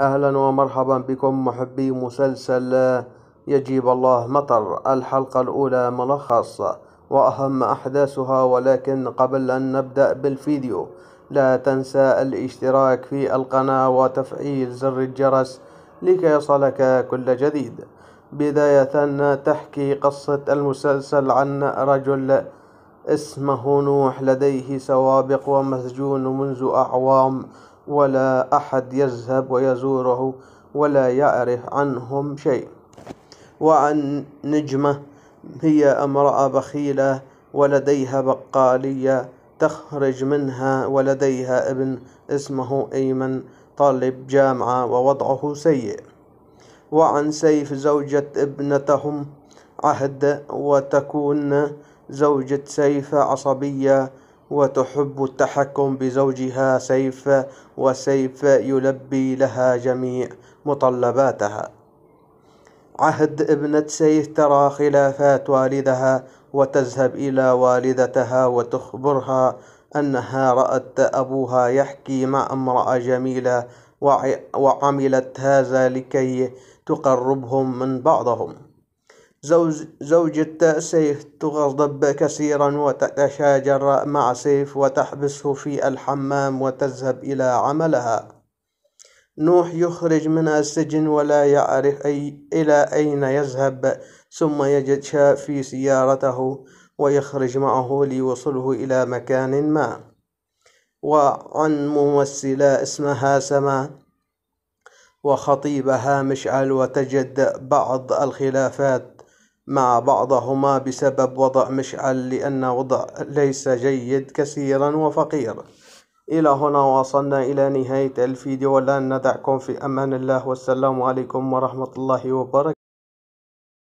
أهلا ومرحبا بكم محبي مسلسل يجيب الله مطر الحلقة الأولى ملخص وأهم أحداثها ولكن قبل أن نبدأ بالفيديو لا تنسى الاشتراك في القناة وتفعيل زر الجرس لكي يصلك كل جديد بداية تحكي قصة المسلسل عن رجل اسمه نوح لديه سوابق ومسجون منذ أعوام ولا أحد يذهب ويزوره ولا يعرف عنهم شيء وعن نجمة هي امرأة بخيلة ولديها بقالية تخرج منها ولديها ابن اسمه أيمن طالب جامعة ووضعه سيء وعن سيف زوجة ابنتهم عهد وتكون زوجة سيف عصبية وتحب التحكم بزوجها سيف وسيف يلبي لها جميع مطلباتها عهد ابنة سيف ترى خلافات والدها وتذهب إلى والدتها وتخبرها أنها رأت أبوها يحكي مع امرأة جميلة وعملت هذا لكي تقربهم من بعضهم زوجة سيف تغضب كثيرا وتتشاجر مع سيف وتحبسه في الحمام وتذهب إلى عملها نوح يخرج من السجن ولا يعرف أي إلى أين يذهب ثم يجد شاء في سيارته ويخرج معه ليوصله إلى مكان ما وعن ممثلة اسمها سما وخطيبها مشعل وتجد بعض الخلافات مع بعضهما بسبب وضع مشعل لأن وضع ليس جيد كثيرا وفقير إلى هنا وصلنا إلى نهاية الفيديو والآن ندعكم في أمان الله والسلام عليكم ورحمة الله وبركاته